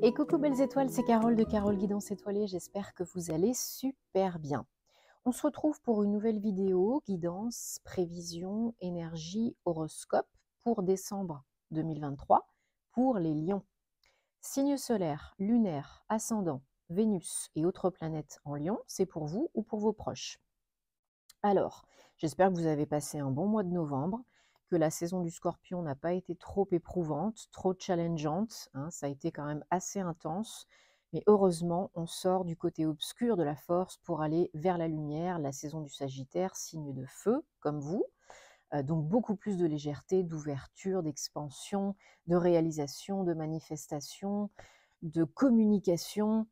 Et coucou belles étoiles, c'est Carole de Carole Guidance Étoilée, j'espère que vous allez super bien. On se retrouve pour une nouvelle vidéo, guidance, prévision, énergie, horoscope pour décembre 2023 pour les lions. Signes solaire, lunaire, ascendant, Vénus et autres planètes en lion, c'est pour vous ou pour vos proches. Alors, j'espère que vous avez passé un bon mois de novembre que la saison du scorpion n'a pas été trop éprouvante, trop challengeante. Hein, ça a été quand même assez intense. Mais heureusement, on sort du côté obscur de la force pour aller vers la lumière. La saison du Sagittaire, signe de feu, comme vous. Euh, donc beaucoup plus de légèreté, d'ouverture, d'expansion, de réalisation, de manifestation, de communication.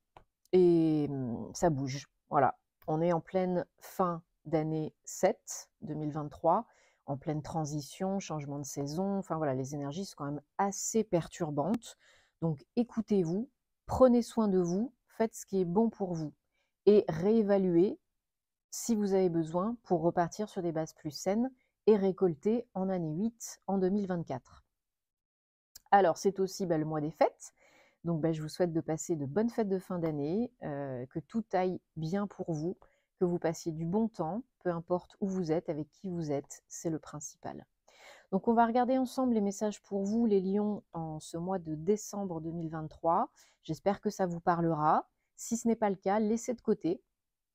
Et mmh, ça bouge. Voilà. On est en pleine fin d'année 7, 2023 en pleine transition, changement de saison. Enfin voilà, les énergies sont quand même assez perturbantes. Donc écoutez-vous, prenez soin de vous, faites ce qui est bon pour vous et réévaluez si vous avez besoin pour repartir sur des bases plus saines et récolter en année 8 en 2024. Alors c'est aussi bah, le mois des fêtes. Donc bah, je vous souhaite de passer de bonnes fêtes de fin d'année, euh, que tout aille bien pour vous que vous passiez du bon temps, peu importe où vous êtes, avec qui vous êtes, c'est le principal. Donc on va regarder ensemble les messages pour vous, les lions, en ce mois de décembre 2023. J'espère que ça vous parlera. Si ce n'est pas le cas, laissez de côté.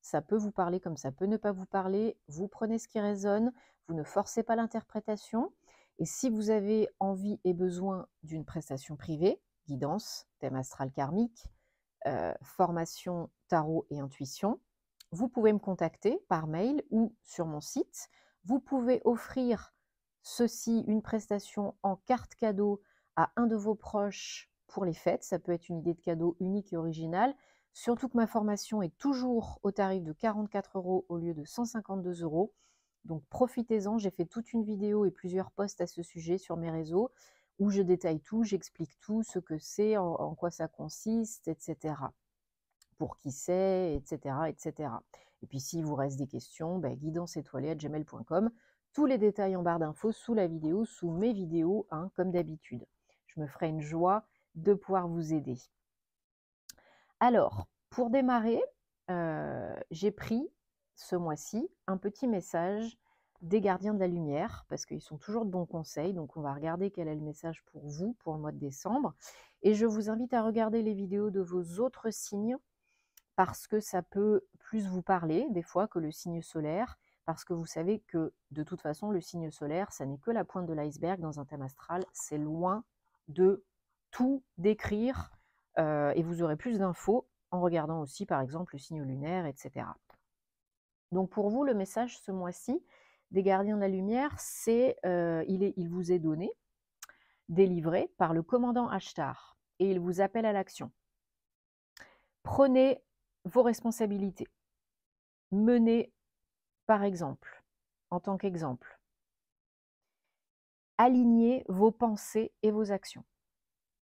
Ça peut vous parler comme ça peut ne pas vous parler. Vous prenez ce qui résonne, vous ne forcez pas l'interprétation. Et si vous avez envie et besoin d'une prestation privée, guidance, thème astral karmique, euh, formation, tarot et intuition, vous pouvez me contacter par mail ou sur mon site. Vous pouvez offrir ceci, une prestation en carte cadeau à un de vos proches pour les fêtes. Ça peut être une idée de cadeau unique et originale. Surtout que ma formation est toujours au tarif de 44 euros au lieu de 152 euros. Donc profitez-en, j'ai fait toute une vidéo et plusieurs posts à ce sujet sur mes réseaux où je détaille tout, j'explique tout, ce que c'est, en, en quoi ça consiste, etc pour qui c'est, etc., etc. Et puis s'il vous reste des questions, ben, bah, gmail.com Tous les détails en barre d'infos sous la vidéo, sous mes vidéos, hein, comme d'habitude. Je me ferai une joie de pouvoir vous aider. Alors, pour démarrer, euh, j'ai pris ce mois-ci un petit message des gardiens de la lumière, parce qu'ils sont toujours de bons conseils, donc on va regarder quel est le message pour vous pour le mois de décembre. Et je vous invite à regarder les vidéos de vos autres signes parce que ça peut plus vous parler des fois que le signe solaire, parce que vous savez que de toute façon, le signe solaire, ça n'est que la pointe de l'iceberg dans un thème astral, c'est loin de tout décrire, euh, et vous aurez plus d'infos en regardant aussi, par exemple, le signe lunaire, etc. Donc pour vous, le message ce mois-ci des gardiens de la lumière, c'est euh, il, est, il vous est donné, délivré par le commandant Ashtar, et il vous appelle à l'action. Prenez vos responsabilités. Menez, par exemple, en tant qu'exemple, alignez vos pensées et vos actions.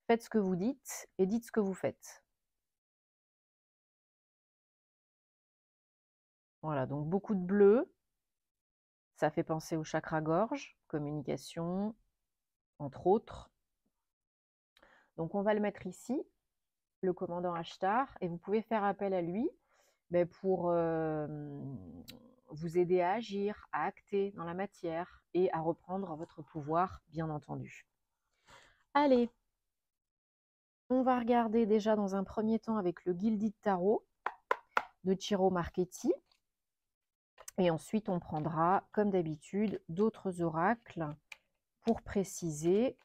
Faites ce que vous dites et dites ce que vous faites. Voilà, donc beaucoup de bleu. Ça fait penser au chakra gorge, communication, entre autres. Donc on va le mettre ici le commandant Ashtar, et vous pouvez faire appel à lui ben, pour euh, vous aider à agir, à acter dans la matière et à reprendre votre pouvoir, bien entendu. Allez, on va regarder déjà dans un premier temps avec le de Tarot de Chiro Marchetti. Et ensuite, on prendra, comme d'habitude, d'autres oracles pour préciser,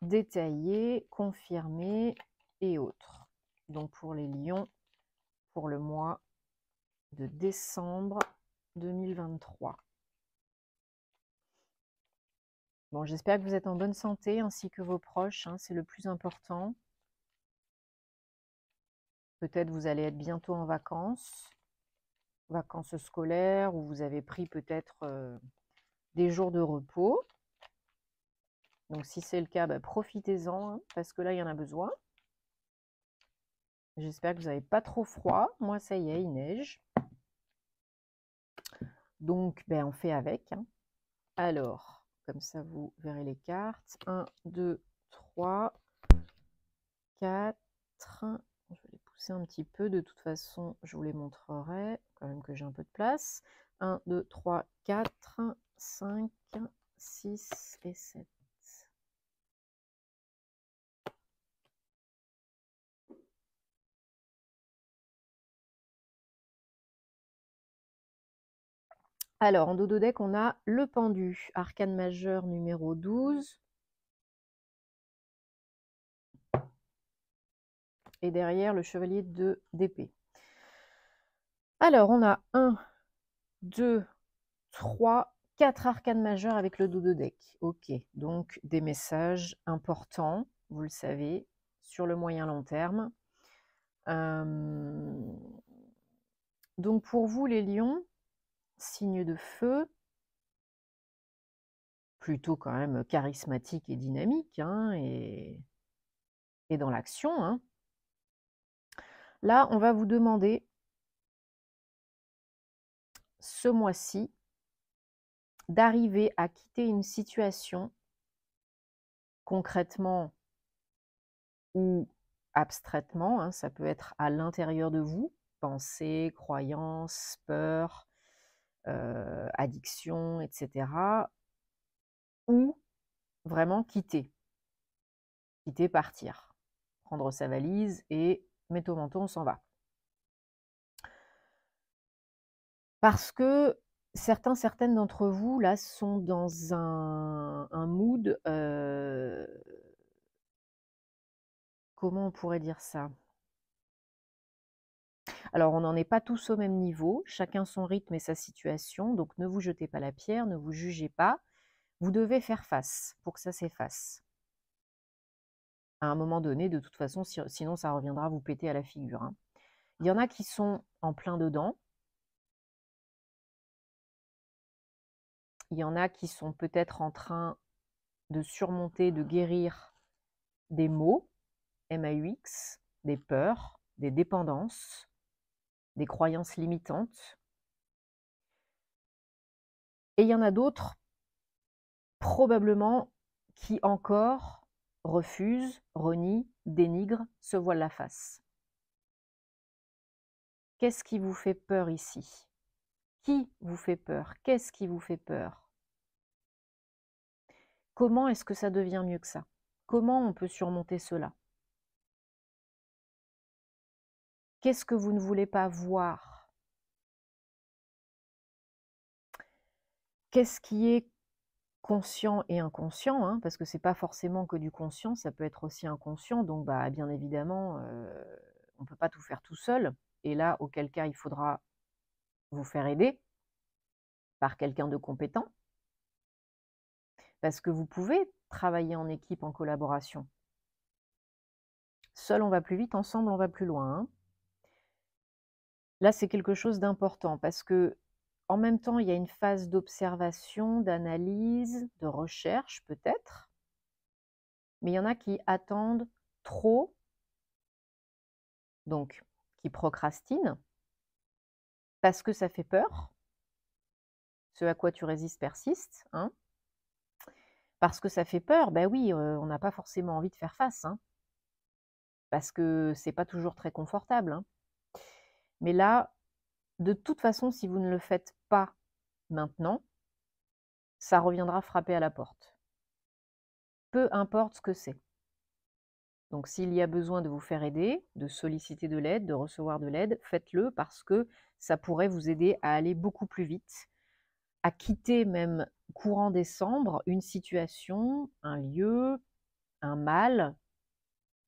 détailler, confirmer et autres. Donc pour les lions, pour le mois de décembre 2023. Bon, j'espère que vous êtes en bonne santé ainsi que vos proches, hein, c'est le plus important. Peut-être vous allez être bientôt en vacances, vacances scolaires, ou vous avez pris peut-être euh, des jours de repos. Donc si c'est le cas, bah, profitez-en, hein, parce que là, il y en a besoin. J'espère que vous n'avez pas trop froid. Moi, ça y est, il neige. Donc, ben, on fait avec. Hein. Alors, comme ça, vous verrez les cartes. 1, 2, 3, 4. Je vais les pousser un petit peu. De toute façon, je vous les montrerai. Quand même que j'ai un peu de place. 1, 2, 3, 4, 5, 6 et 7. Alors, en dodo deck, on a le pendu, arcane majeur numéro 12. Et derrière, le chevalier de d'épée. Alors, on a 1, 2, 3, 4 arcanes majeurs avec le dodo deck. Ok, donc des messages importants, vous le savez, sur le moyen-long terme. Hum, donc pour vous, les lions, signe de feu, plutôt quand même euh, charismatique et dynamique, hein, et, dans l'action. Hein. Là, on va vous demander ce mois-ci d'arriver à quitter une situation concrètement ou abstraitement, hein, ça peut être à l'intérieur de vous, pensée, croyance, peur, addiction, etc. Ou vraiment quitter. Quitter, partir. Prendre sa valise et mettre au manteau, on s'en va. Parce que certains, certaines d'entre vous, là, sont dans un, mood... comment on pourrait dire ça alors, on n'en est pas tous au même niveau, chacun son rythme et sa situation, donc ne vous jetez pas la pierre, ne vous jugez pas. Vous devez faire face pour que ça s'efface. À un moment donné, de toute façon, sinon ça reviendra vous péter à la figure. Hein. Il y en a qui sont en plein dedans. Il y en a qui sont peut-être en train de surmonter, de guérir des maux, MAUX, des peurs, des dépendances, des croyances limitantes. Et il y en a d'autres, probablement, qui encore refusent, renient, dénigrent, se voilent la face. Qu'est-ce qui vous fait peur ici Qui vous fait peur Qu'est-ce qui vous fait peur Comment est-ce que ça devient mieux que ça Comment on peut surmonter cela Qu'est-ce que vous ne voulez pas voir Qu'est-ce qui est conscient et inconscient, hein? parce que ce n'est pas forcément que du conscient, ça peut être aussi inconscient, donc bah, bien évidemment, euh, on ne peut pas tout faire tout seul, et là, auquel cas, il faudra vous faire aider par quelqu'un de compétent, parce que vous pouvez travailler en équipe, en collaboration. Seul, on va plus vite, ensemble, on va plus loin. Hein. Là, c'est quelque chose d'important parce que en même temps, il y a une phase d'observation, d'analyse, de recherche peut-être, mais il y en a qui attendent trop, donc qui procrastinent, parce que ça fait peur, ce à quoi tu résistes persiste, hein parce que ça fait peur, ben oui, on n'a pas forcément envie de faire face, hein. parce que c'est pas toujours très confortable. Hein. Mais là, de toute façon, si vous ne le faites pas maintenant, ça reviendra frapper à la porte. Peu importe ce que c'est. Donc s'il y a besoin de vous faire aider, de solliciter de l'aide, de recevoir de l'aide, faites-le parce que ça pourrait vous aider à aller beaucoup plus vite, à quitter même courant décembre une situation, un lieu, un mal,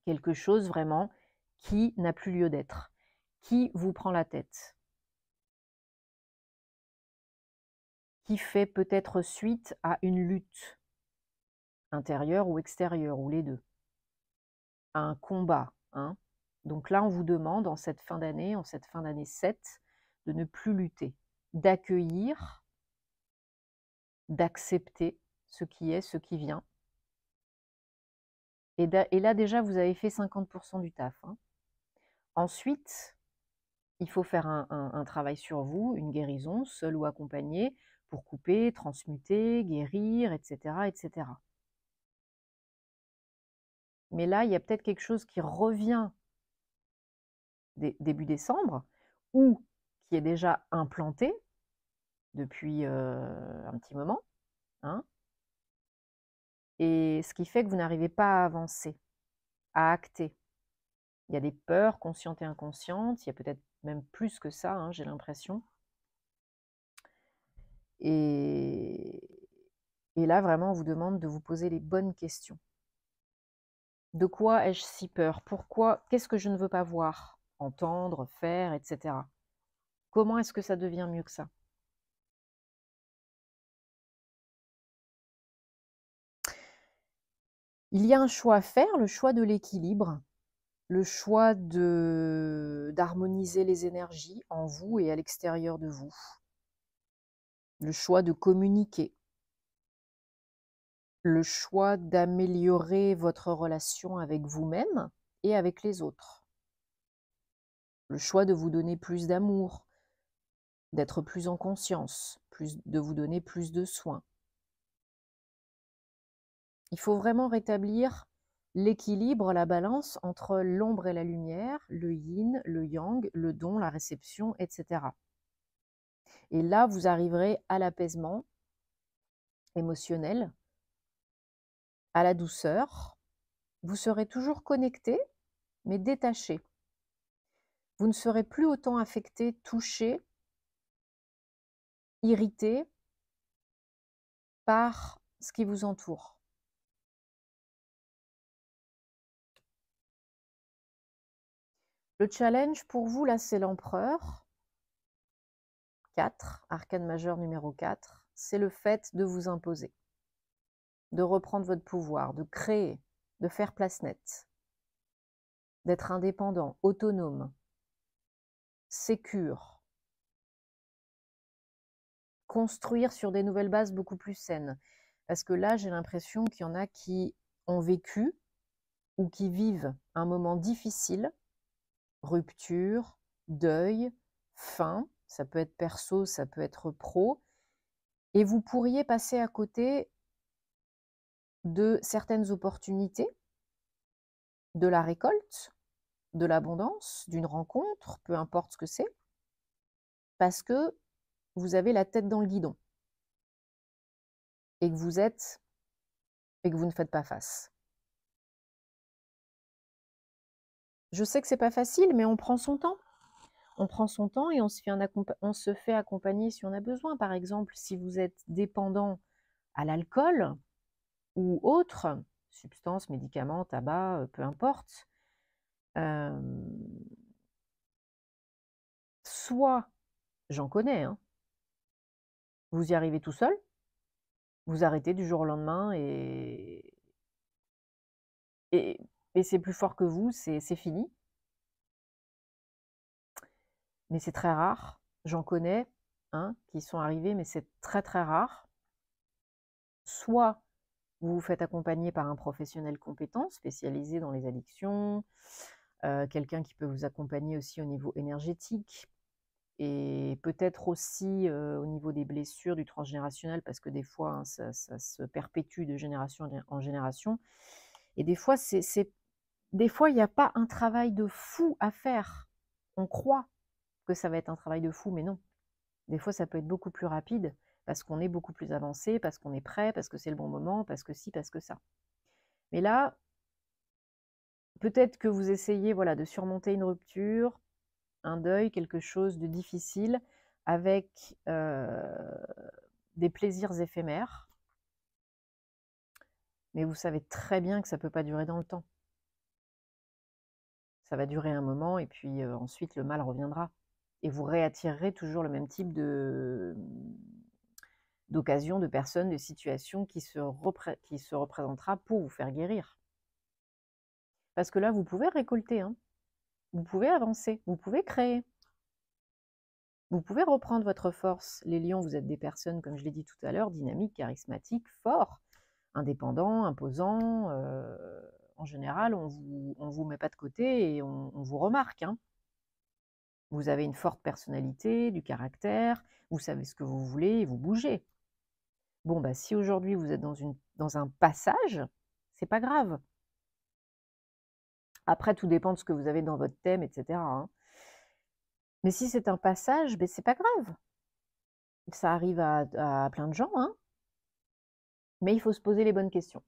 quelque chose vraiment qui n'a plus lieu d'être. Qui vous prend la tête Qui fait peut-être suite à une lutte intérieure ou extérieure, ou les deux À un combat. Hein Donc là, on vous demande en cette fin d'année, en cette fin d'année 7, de ne plus lutter, d'accueillir, d'accepter ce qui est, ce qui vient. Et, là, déjà, vous avez fait 50% du taf. Hein. Ensuite, il faut faire un, travail sur vous, une guérison, seul ou accompagnée, pour couper, transmuter, guérir, etc. etc. Mais là, il y a peut-être quelque chose qui revient début décembre ou qui est déjà implanté depuis un petit moment. Hein. et ce qui fait que vous n'arrivez pas à avancer, à acter. Il y a des peurs conscientes et inconscientes, il y a peut-être même plus que ça, hein, j'ai l'impression. Et, et là, vraiment, on vous demande de vous poser les bonnes questions. De quoi ai-je si peur Pourquoi Qu'est-ce que je ne veux pas voir, entendre, faire, etc. Comment est-ce que ça devient mieux que ça Il y a un choix à faire, le choix de l'équilibre le choix de d'harmoniser les énergies en vous et à l'extérieur de vous, le choix de communiquer, le choix d'améliorer votre relation avec vous-même et avec les autres, le choix de vous donner plus d'amour, d'être plus en conscience, plus, de vous donner plus de soins. Il faut vraiment rétablir l'équilibre, la balance entre l'ombre et la lumière, le yin, le yang, le don, la réception, etc. Et là, vous arriverez à l'apaisement émotionnel, à la douceur. Vous serez toujours connecté, mais détaché. Vous ne serez plus autant affecté, touché, irrité par ce qui vous entoure. Le challenge pour vous, là, c'est l'empereur. 4, arcane majeur numéro 4, c'est le fait de vous imposer, de reprendre votre pouvoir, de créer, de faire place nette, d'être indépendant, autonome, sécure, construire sur des nouvelles bases beaucoup plus saines. Parce que là, j'ai l'impression qu'il y en a qui ont vécu ou qui vivent un moment difficile rupture, deuil, fin, ça peut être perso, ça peut être pro, et vous pourriez passer à côté de certaines opportunités, de la récolte, de l'abondance, d'une rencontre, peu importe ce que c'est, parce que vous avez la tête dans le guidon et que vous êtes et que vous ne faites pas face. Je sais que c'est pas facile, mais on prend son temps. On prend son temps et on se, fait on se fait accompagner si on a besoin. Par exemple, si vous êtes dépendant à l'alcool ou autre, substance, médicaments, tabac, euh, peu importe, euh, soit, j'en connais, hein, vous y arrivez tout seul, vous arrêtez du jour au lendemain et, et mais c'est plus fort que vous, c'est fini. Mais c'est très rare. J'en connais hein, qui sont arrivés, mais c'est très très rare. Soit vous vous faites accompagner par un professionnel compétent, spécialisé dans les addictions, euh, quelqu'un qui peut vous accompagner aussi au niveau énergétique et peut-être aussi euh, au niveau des blessures du transgénérationnel, parce que des fois, hein, ça, ça, se perpétue de génération en génération. Et des fois, c'est des fois, il n'y a pas un travail de fou à faire. On croit que ça va être un travail de fou, mais non. Des fois, ça peut être beaucoup plus rapide parce qu'on est beaucoup plus avancé, parce qu'on est prêt, parce que c'est le bon moment, parce que si, parce que ça. Mais là, peut-être que vous essayez voilà, de surmonter une rupture, un deuil, quelque chose de difficile, avec euh, des plaisirs éphémères. Mais vous savez très bien que ça ne peut pas durer dans le temps va durer un moment et puis ensuite le mal reviendra. Et vous réattirerez toujours le même type de mmh, d'occasions, de personnes, de situations qui se, qui se représentera pour vous faire guérir. Parce que là, vous pouvez récolter, hein. vous pouvez avancer, vous pouvez créer, vous pouvez reprendre votre force. Les lions, vous êtes des personnes, comme je l'ai dit tout à l'heure, dynamiques, charismatiques, forts, indépendants, imposants en général, on vous, vous met pas de côté et on, vous remarque. Hein. Vous avez une forte personnalité, du caractère, vous savez ce que vous voulez et vous bougez. Bon, bah, si aujourd'hui vous êtes dans, une, dans un passage, c'est pas grave. Après, tout dépend de ce que vous avez dans votre thème, etc. Hein. Mais si c'est un passage, ben, c'est pas grave. Ça arrive à, plein de gens, hein. mais il faut se poser les bonnes questions.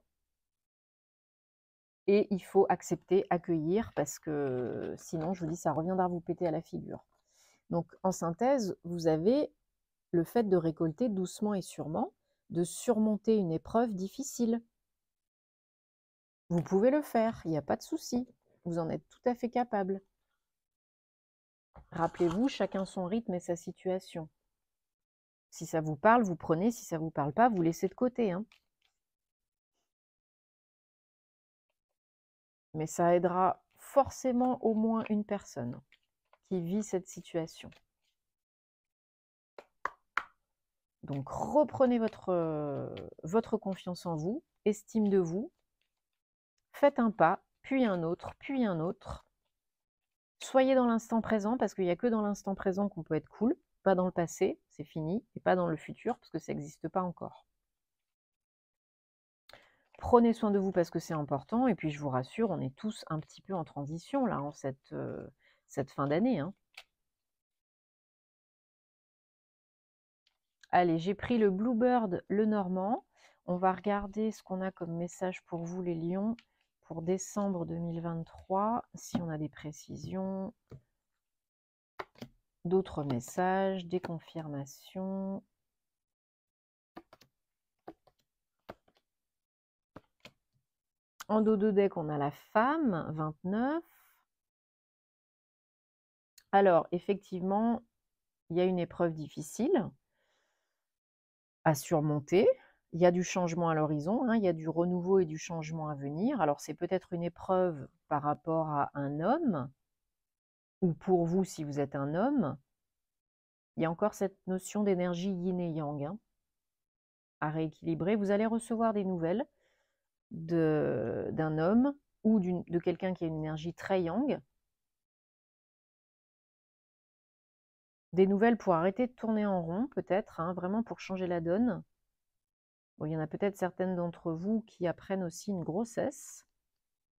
Et il faut accepter, accueillir, parce que euh, sinon, je vous dis, ça reviendra vous péter à la figure. Donc, en synthèse, vous avez le fait de récolter doucement et sûrement, de surmonter une épreuve difficile. Vous pouvez le faire, il n'y a pas de souci. Vous en êtes tout à fait capable. Rappelez-vous, chacun son rythme et sa situation. Si ça vous parle, vous prenez. Si ça ne vous parle pas, vous laissez de côté. Hein. mais ça aidera forcément au moins une personne qui vit cette situation. Donc reprenez votre, euh, votre confiance en vous, estime de vous, faites un pas, puis un autre, puis un autre. Soyez dans l'instant présent parce qu'il n'y a que dans l'instant présent qu'on peut être cool, pas dans le passé, c'est fini, et pas dans le futur parce que ça n'existe pas encore. Prenez soin de vous parce que c'est important. Et puis, je vous rassure, on est tous un petit peu en transition, là, en cette, euh, cette fin d'année. Hein. Allez, j'ai pris le Bluebird, le Normand. On va regarder ce qu'on a comme message pour vous, les lions, pour décembre 2023, si on a des précisions, d'autres messages, des confirmations. En dos de deck, on a la femme, 29. Alors, effectivement, il y a une épreuve difficile à surmonter. Il y a du changement à l'horizon, hein, il y a du renouveau et du changement à venir. Alors, c'est peut-être une épreuve par rapport à un homme, ou pour vous si vous êtes un homme. Il y a encore cette notion d'énergie yin et yang hein, à rééquilibrer. Vous allez recevoir des nouvelles d'un homme ou de quelqu'un qui a une énergie très yang. Des nouvelles pour arrêter de tourner en rond, peut-être, hein, vraiment pour changer la donne. il y en a peut-être certaines d'entre vous qui apprennent aussi une grossesse.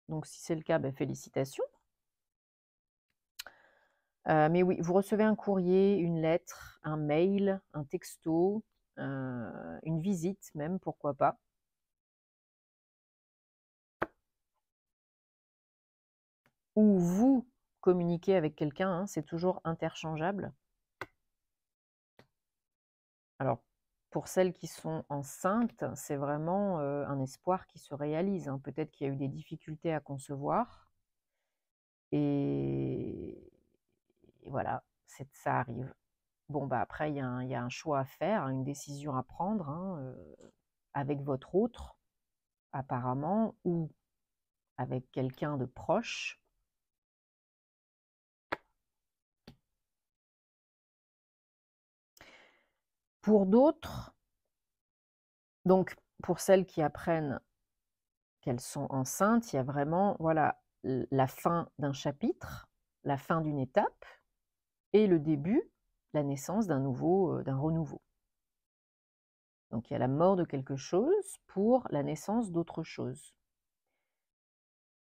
Donc si c'est le cas, ben, félicitations. Euh, mais oui, vous recevez un courrier, une lettre, un mail, un texto, euh, une visite même, pourquoi pas. ou vous communiquez avec quelqu'un, hein, c'est toujours interchangeable. Alors, pour celles qui sont enceintes, c'est vraiment euh, un espoir qui se réalise. Hein. Peut-être qu'il y a eu des difficultés à concevoir. Et, voilà, ça arrive. Bon, bah après, il y, a un choix à faire, une décision à prendre hein, euh, avec votre autre, apparemment, ou avec quelqu'un de proche. Pour d'autres, donc pour celles qui apprennent qu'elles sont enceintes, il y a vraiment voilà la fin d'un chapitre, la fin d'une étape et le début, la naissance d'un nouveau euh, d'un renouveau. Donc il y a la mort de quelque chose pour la naissance d'autre chose.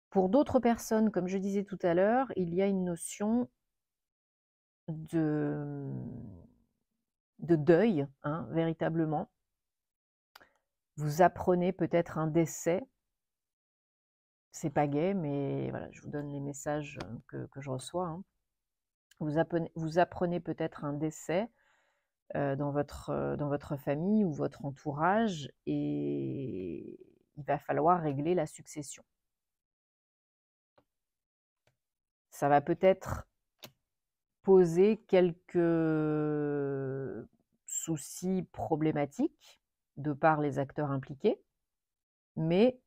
Pour d'autres personnes, comme je disais tout à l'heure, il y a une notion de de deuil, hein, véritablement. Vous apprenez peut-être un décès. C'est pas gay, mais voilà, je vous donne les messages euh, que, je reçois. Hein. Vous apprenez, vous apprenez peut-être un décès euh, dans, votre, euh, dans votre famille ou votre entourage et il va falloir régler la succession. Ça va peut-être poser quelques soucis problématiques de par les acteurs impliqués, mais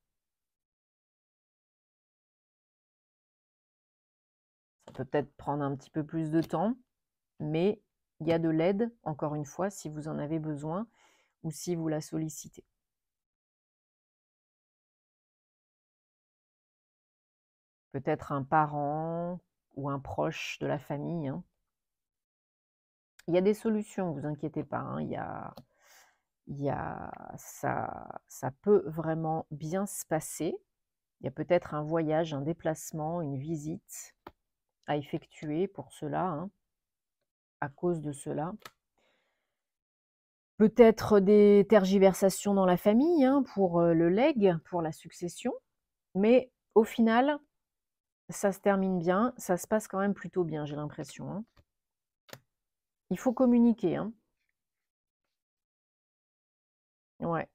ça peut peut-être prendre un petit peu plus de temps, mais il y a de l'aide, encore une fois, si vous en avez besoin ou si vous la sollicitez. Peut-être un parent ou un proche de la famille hein, il y a des solutions, vous inquiétez pas. Hein, il y a, il y a, ça, peut vraiment bien se passer. Il y a peut-être un voyage, un déplacement, une visite à effectuer pour cela, hein. à cause de cela. Peut-être des tergiversations dans la famille hein, pour euh, le leg, pour la succession. Mais au final, ça se termine bien, ça se passe quand même plutôt bien, j'ai l'impression. Il faut communiquer, hein. Ouais.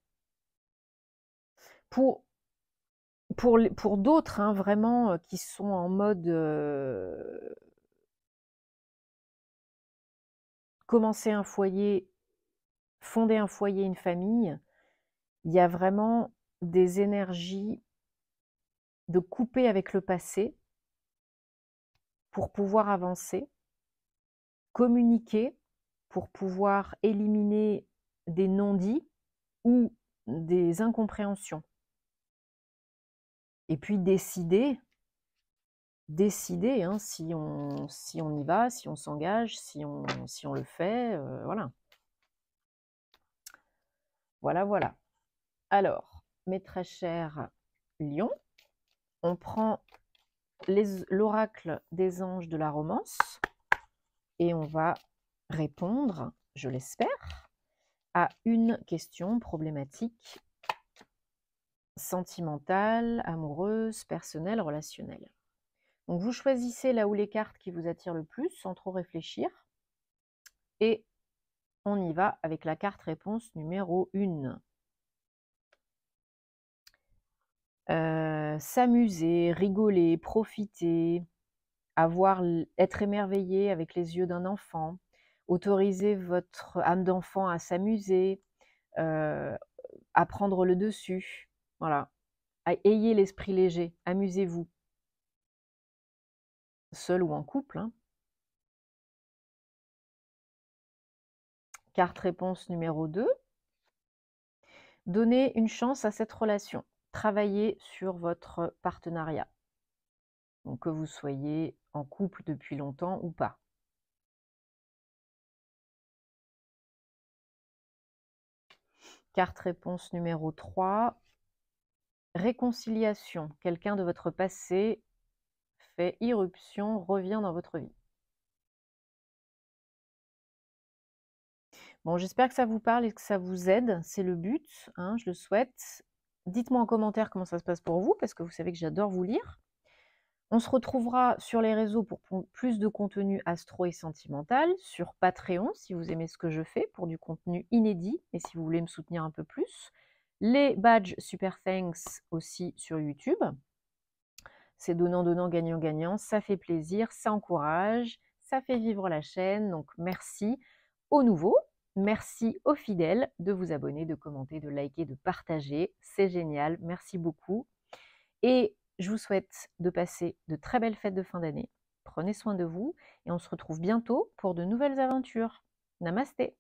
Pour, pour, pour d'autres, hein, vraiment, euh, qui sont en mode euh, commencer un foyer, fonder un foyer, une famille, il y a vraiment des énergies de couper avec le passé pour pouvoir avancer communiquer pour pouvoir éliminer des non-dits ou des incompréhensions. Et puis décider, décider hein, si, on, si on y va, si on s'engage, si on, le fait, euh, voilà. Voilà, voilà. Alors, mes très chers lions, on prend l'oracle des anges de la romance et on va répondre, je l'espère, à une question problématique sentimentale, amoureuse, personnelle, relationnelle. Donc vous choisissez là où les cartes qui vous attirent le plus sans trop réfléchir et on y va avec la carte réponse numéro 1. Euh, s'amuser, rigoler, profiter, avoir, être émerveillé avec les yeux d'un enfant, autoriser votre âme d'enfant à s'amuser, à prendre le dessus. Voilà. Ayez l'esprit léger, amusez-vous. Seul ou en couple. Hein. Carte réponse numéro 2. Donnez une chance à cette relation. Travaillez sur votre partenariat. Donc que vous soyez en couple depuis longtemps ou pas. Carte réponse numéro 3. Réconciliation. Quelqu'un de votre passé fait irruption, revient dans votre vie. Bon, j'espère que ça vous parle et que ça vous aide. C'est le but, hein, je le souhaite. Dites-moi en commentaire comment ça se passe pour vous, parce que vous savez que j'adore vous lire. On se retrouvera sur les réseaux pour plus de contenu astro et sentimental, sur Patreon si vous aimez ce que je fais pour du contenu inédit et si vous voulez me soutenir un peu plus. Les badges Super Thanks aussi sur YouTube. C'est donnant, donnant, gagnant, gagnant. Ça fait plaisir, ça encourage, ça fait vivre la chaîne. Donc merci aux nouveaux, merci aux fidèles de vous abonner, de commenter, de liker, de partager. C'est génial. Merci beaucoup. Et je vous souhaite de passer de très belles fêtes de fin d'année. Prenez soin de vous et on se retrouve bientôt pour de nouvelles aventures. Namasté